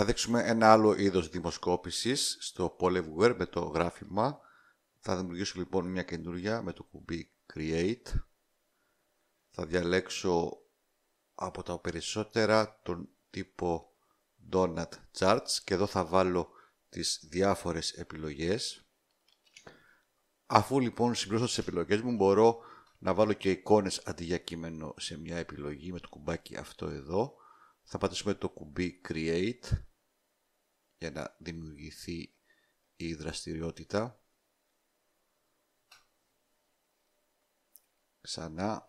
Θα δείξουμε ένα άλλο είδος δημοσκόπησης στο Polyware με το γράφημα. Θα δημιουργήσω λοιπόν μια καινούργια με το κουμπί Create. Θα διαλέξω από τα περισσότερα τον τύπο Donut Charts και εδώ θα βάλω τις διάφορες επιλογές. Αφού λοιπόν συμπληρώσω τις επιλογές μου μπορώ να βάλω και εικόνες αντί για σε μια επιλογή με το κουμπάκι αυτό εδώ. Θα πατήσουμε το κουμπί Create για να δημιουργηθεί η δραστηριότητα. Ξανά.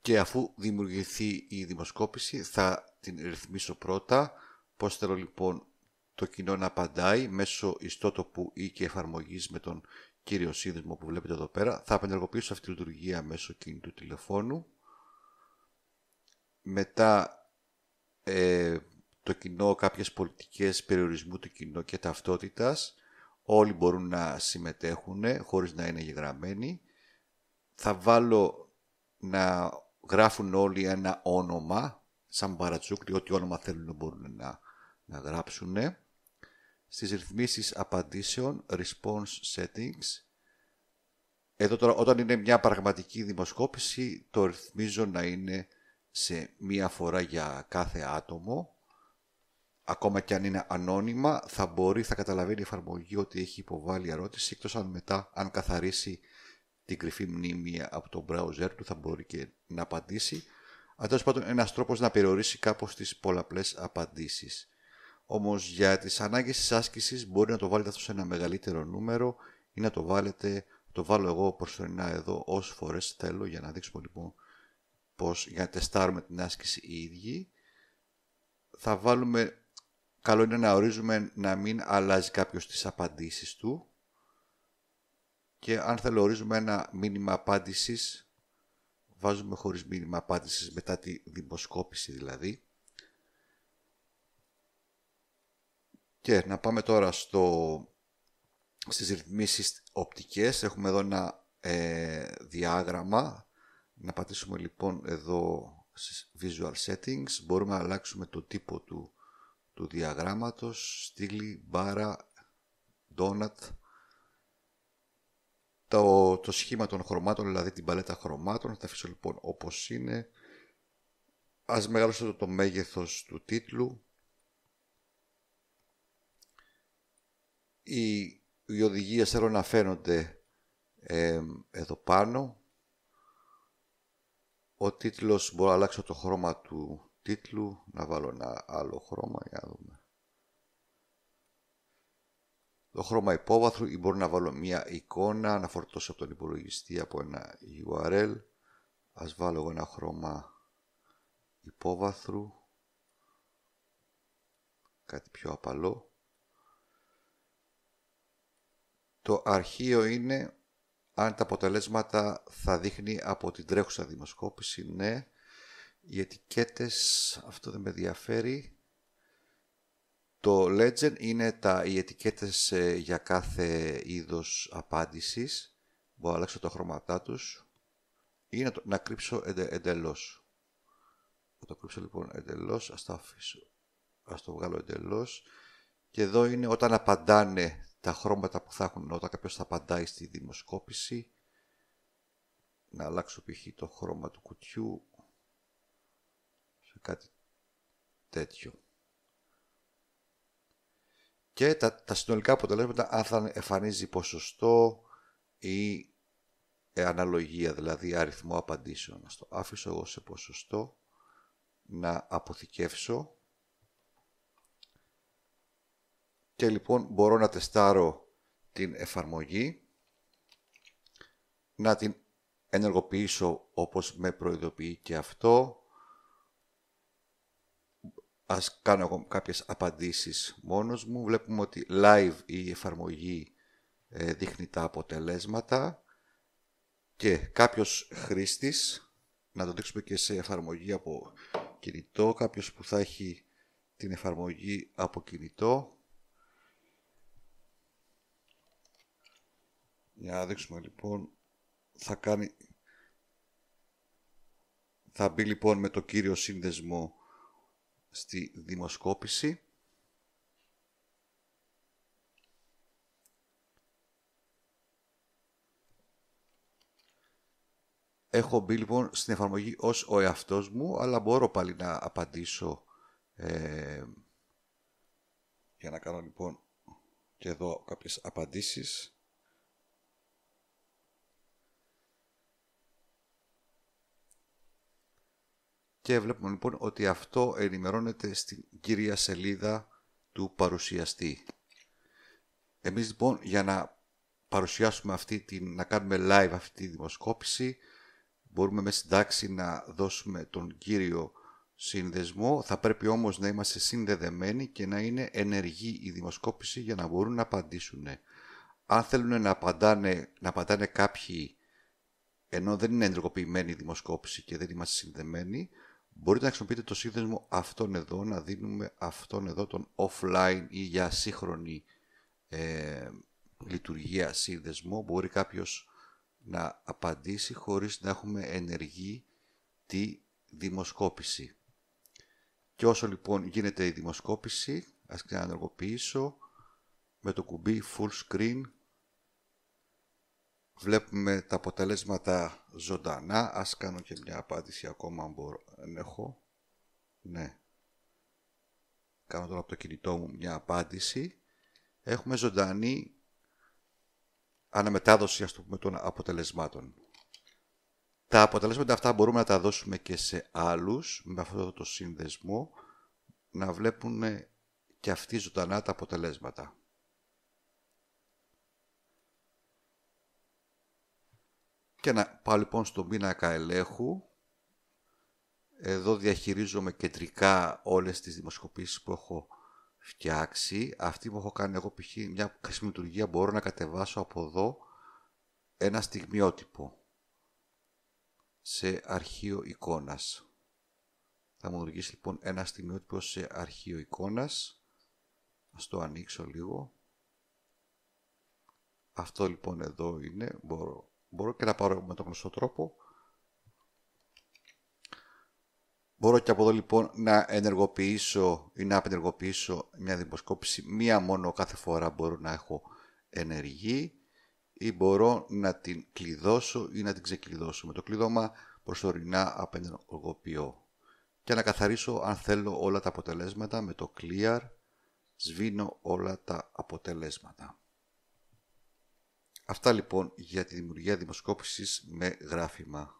Και αφού δημιουργηθεί η δημοσκόπηση θα την ρυθμίσω πρώτα. Πώς θέλω λοιπόν το κοινό να απαντάει μέσω ιστότοπου ή και εφαρμογής με τον κύριο σύνδεσμο που βλέπετε εδώ πέρα. Θα απενεργοποιήσω αυτή τη λειτουργία μέσω κινητού τηλεφώνου. Μετά ε, το κοινό, κάποιες πολιτικές περιορισμού του κοινού και ταυτότητας. Όλοι μπορούν να συμμετέχουν χωρίς να είναι γεγραμμένοι. Θα βάλω να γράφουν όλοι ένα όνομα, σαν παρατσούκλι, ό,τι όνομα θέλουν να μπορούν να, να γράψουν. Στις ρυθμίσεις απαντήσεων, response settings, εδώ τώρα, όταν είναι μια πραγματική δημοσκόπηση, το ρυθμίζω να είναι σε μία φορά για κάθε άτομο ακόμα και αν είναι ανώνυμα, θα μπορεί, θα καταλαβαίνει η εφαρμογή ότι έχει υποβάλει ερώτηση, εκτός αν μετά, αν καθαρίσει την κρυφή μνήμη από το browser του, θα μπορεί και να απαντήσει. Αλλά τέλος πάντων, ένας τρόπος να περιορίσει κάπως τις πολλαπλές απαντήσεις. Όμως για τις ανάγκες της άσκησης μπορεί να το βάλετε αυτό σε ένα μεγαλύτερο νούμερο ή να το βάλετε, το βάλω εγώ προσωρινά εδώ όσες φορές θέλω για να δείξουμε λοιπόν πώς για να τεστάρουμε την άσκηση οι ίδιοι. Θα βάλουμε Καλό είναι να ορίζουμε να μην αλλάζει κάποιος τις απαντήσεις του και αν θέλω ορίζουμε ένα μήνυμα απάντησης, βάζουμε χωρίς μήνυμα απάντησης μετά τη δημοσκόπηση δηλαδή. Και να πάμε τώρα στο, στις ρυθμίσεις οπτικές. Έχουμε εδώ ένα ε, διάγραμμα. Να πατήσουμε λοιπόν εδώ στις Visual Settings. Μπορούμε να αλλάξουμε το τύπο του του διαγράμματος, στήλη, μπάρα, ντόνατ, το, το σχήμα των χρωμάτων, δηλαδή την παλέτα χρωμάτων. Θα τα αφήσω λοιπόν όπως είναι. Ας μεγαλώσω το μέγεθος του τίτλου. Οι, οι οδηγίες θέλω να φαίνονται εδώ πάνω. Ο τίτλος μπορώ να αλλάξω το χρώμα του, τίτλου, να βάλω ένα άλλο χρώμα για να δούμε. Το χρώμα υπόβαθρου ή μπορώ να βάλω μια εικόνα να φορτώσω από τον υπολογιστή από ένα URL. Ας βάλω ένα χρώμα υπόβαθρου. Κάτι πιο απαλό. Το αρχείο είναι αν τα αποτελέσματα θα δείχνει από την τρέχουσα δημοσκόπηση. Ναι, οι ετικέτες, αυτό δεν με ενδιαφέρει. Το legend είναι τα, οι ετικέτες ε, για κάθε είδος απάντησης. Μπορώ να αλλάξω τα χρώματά τους ή να, το, να κρύψω εντε, εντελώς. Θα το κρύψω λοιπόν εντελώς, ας το αφήσω. Ας το βγάλω εντελώς. Και εδώ είναι όταν απαντάνε τα χρώματα που θα έχουν, όταν κάποιος θα απαντάει στη δημοσκόπηση. Να αλλάξω π.χ. το χρώμα του κουτιού κάτι τέτοιο. Και τα, συνολικά αποτελέσματα αν θα εμφανίζει ποσοστό ή ε, αναλογία, δηλαδή αριθμό απαντήσεων. Ας το άφησω εγώ σε ποσοστό να αποθηκεύσω και λοιπόν μπορώ να τεστάρω την εφαρμογή να την ενεργοποιήσω όπως με προειδοποιεί και αυτό Ας κάνω εγώ κάποιες απαντήσεις μόνος μου. Βλέπουμε ότι live η εφαρμογή ε, δείχνει τα αποτελέσματα και κάποιος χρήστης, να το δείξουμε και σε εφαρμογή από κινητό, κάποιος που θα έχει την εφαρμογή από κινητό. Για να δείξουμε λοιπόν, θα κάνει... Θα μπει λοιπόν με το κύριο σύνδεσμο στη δημοσκόπηση. Έχω μπει λοιπόν στην εφαρμογή ως ο εαυτός μου, αλλά μπορώ πάλι να απαντήσω ε, για να κάνω λοιπόν και εδώ κάποιες απαντήσεις. Και βλέπουμε λοιπόν ότι αυτό ενημερώνεται στην κυρία σελίδα του παρουσιαστή. Εμείς λοιπόν για να παρουσιάσουμε αυτή την, να κάνουμε live αυτή τη δημοσκόπηση, μπορούμε με συντάξει να δώσουμε τον κύριο συνδεσμό, θα πρέπει όμως να είμαστε συνδεδεμένοι και να είναι ενεργή η δημοσκόπηση για να μπορούν να απαντήσουν. Αν θέλουν να απαντάνε, να απαντάνε κάποιοι, ενώ δεν είναι ενεργοποιημένη η δημοσκόπηση και δεν είμαστε συνδεμένοι, μπορείτε να χρησιμοποιείτε το σύνδεσμο αυτόν εδώ, να δίνουμε αυτόν εδώ τον offline ή για σύγχρονη ε, λειτουργία σύνδεσμο. Μπορεί κάποιος να απαντήσει χωρίς να έχουμε ενεργή τη δημοσκόπηση. Και όσο λοιπόν γίνεται η δημοσκόπηση, ας ξαναενεργοποιήσω με το κουμπί full screen Βλέπουμε τα αποτελέσματα ζωντανά. Ας κάνω και μια απάντηση ακόμα αν μπορώ. Έχω. Ναι. Κάνω τώρα από το κινητό μου μια απάντηση. Έχουμε ζωντανή αναμετάδοση ας το πούμε, των αποτελεσμάτων. Τα αποτελέσματα αυτά μπορούμε να τα δώσουμε και σε άλλους με αυτό το σύνδεσμο να βλέπουν και αυτοί ζωντανά τα αποτελέσματα. Και να πάω λοιπόν στον πίνακα ελέγχου. Εδώ διαχειρίζομαι κεντρικά όλες τις δημοσκοπήσεις που έχω φτιάξει. Αυτή που έχω κάνει εγώ π.χ. μια χρήσιμη μπορώ να κατεβάσω από εδώ ένα στιγμιότυπο σε αρχείο εικόνας. Θα μου δημιουργήσει λοιπόν ένα στιγμιότυπο σε αρχείο εικόνας. Ας το ανοίξω λίγο. Αυτό λοιπόν εδώ είναι, μπορώ Μπορώ και να πάρω με τον γνωστό τρόπο. Μπορώ και από εδώ λοιπόν να ενεργοποιήσω ή να απενεργοποιήσω μια δημοσκόπηση. Μία μόνο κάθε φορά μπορώ να έχω ενεργή ή μπορώ να την κλειδώσω ή να την ξεκλειδώσω. Με το κλειδώμα προσωρινά απενεργοποιώ. Και να καθαρίσω αν θέλω όλα τα αποτελέσματα με το clear σβήνω όλα τα αποτελέσματα. Αυτά λοιπόν για τη δημιουργία δημοσκόπησης με γράφημα.